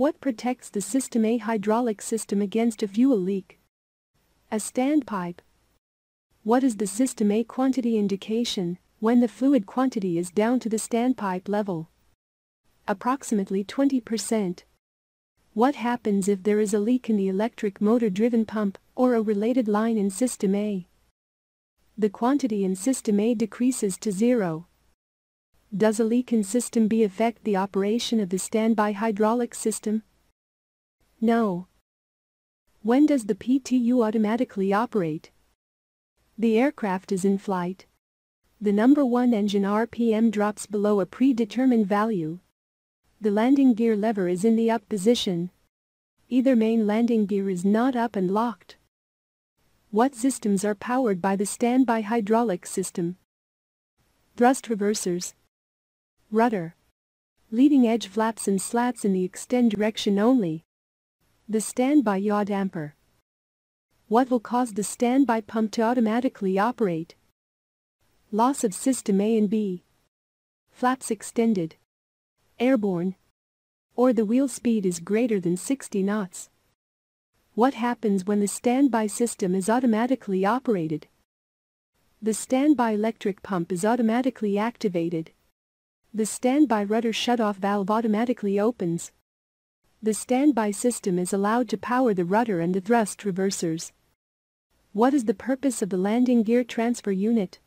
What protects the system A hydraulic system against a fuel leak? A standpipe. What is the system A quantity indication when the fluid quantity is down to the standpipe level? Approximately 20%. What happens if there is a leak in the electric motor-driven pump or a related line in system A? The quantity in system A decreases to zero. Does a leak in system B affect the operation of the standby hydraulic system? No. When does the PTU automatically operate? The aircraft is in flight. The number 1 engine RPM drops below a predetermined value. The landing gear lever is in the up position. Either main landing gear is not up and locked. What systems are powered by the standby hydraulic system? Thrust reversers, Rudder. Leading edge flaps and slats in the extend direction only. The standby yaw damper. What will cause the standby pump to automatically operate? Loss of system A and B. Flaps extended. Airborne. Or the wheel speed is greater than 60 knots. What happens when the standby system is automatically operated? The standby electric pump is automatically activated. The standby rudder shutoff valve automatically opens. The standby system is allowed to power the rudder and the thrust reversers. What is the purpose of the landing gear transfer unit?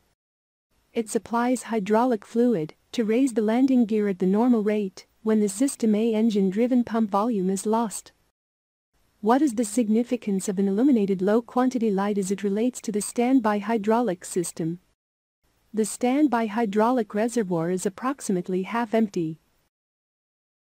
It supplies hydraulic fluid to raise the landing gear at the normal rate when the System A engine-driven pump volume is lost. What is the significance of an illuminated low-quantity light as it relates to the standby hydraulic system? The standby hydraulic reservoir is approximately half empty.